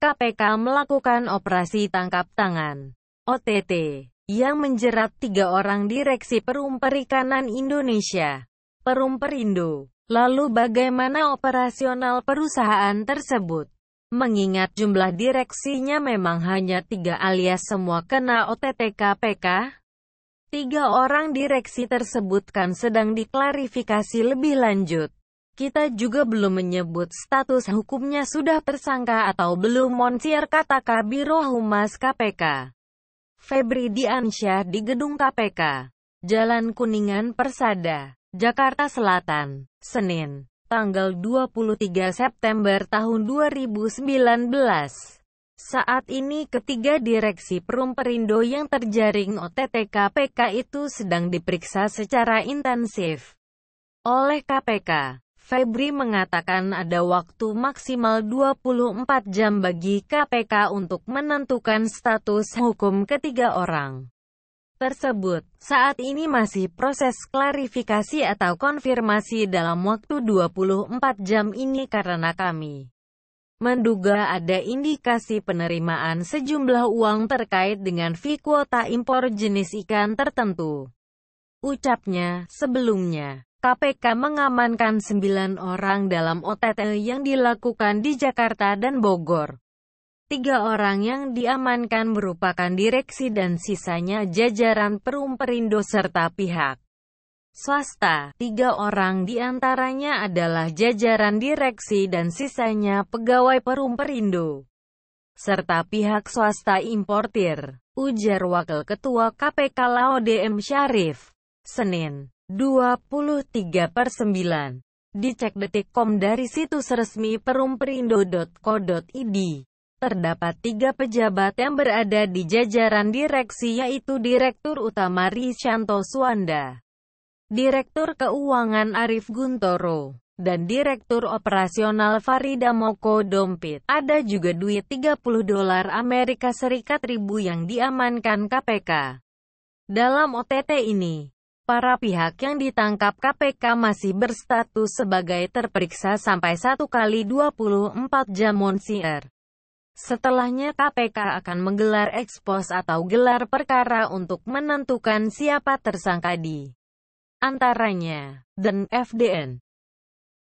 KPK melakukan operasi tangkap tangan OTT yang menjerat tiga orang direksi Perum Perikanan Indonesia, Perum Perindo. Lalu bagaimana operasional perusahaan tersebut? Mengingat jumlah direksinya memang hanya tiga alias semua kena OTT KPK, tiga orang direksi tersebut kan sedang diklarifikasi lebih lanjut. Kita juga belum menyebut status hukumnya sudah tersangka atau belum monsier kata Kabiro Humas KPK. Febri Diansyah di Gedung KPK. Jalan Kuningan Persada, Jakarta Selatan, Senin, tanggal 23 September tahun 2019. Saat ini ketiga direksi Perum Perindo yang terjaring OTT KPK itu sedang diperiksa secara intensif oleh KPK. Febri mengatakan ada waktu maksimal 24 jam bagi KPK untuk menentukan status hukum ketiga orang tersebut. Saat ini masih proses klarifikasi atau konfirmasi dalam waktu 24 jam ini karena kami menduga ada indikasi penerimaan sejumlah uang terkait dengan fee kuota impor jenis ikan tertentu. Ucapnya, sebelumnya. KPK mengamankan sembilan orang dalam OTT yang dilakukan di Jakarta dan Bogor. Tiga orang yang diamankan merupakan direksi dan sisanya jajaran perum perindo serta pihak swasta. Tiga orang diantaranya adalah jajaran direksi dan sisanya pegawai perum perindo serta pihak swasta importir, ujar Wakil Ketua KPK Laode M. Syarif, Senin. 23 per 9. Dicek detikcom dari situs resmi perumperindo.co.id. Terdapat tiga pejabat yang berada di jajaran direksi yaitu Direktur Utama Rishanto Suanda, Direktur Keuangan Arif Guntoro, dan Direktur Operasional Farida Moko Dompit. Ada juga duit 30 dolar Amerika Serikat ribu yang diamankan KPK. Dalam OTT ini, Para pihak yang ditangkap KPK masih berstatus sebagai terperiksa sampai 1 kali 24 jam monsier. Setelahnya KPK akan menggelar ekspos atau gelar perkara untuk menentukan siapa tersangka di antaranya, dan FDN.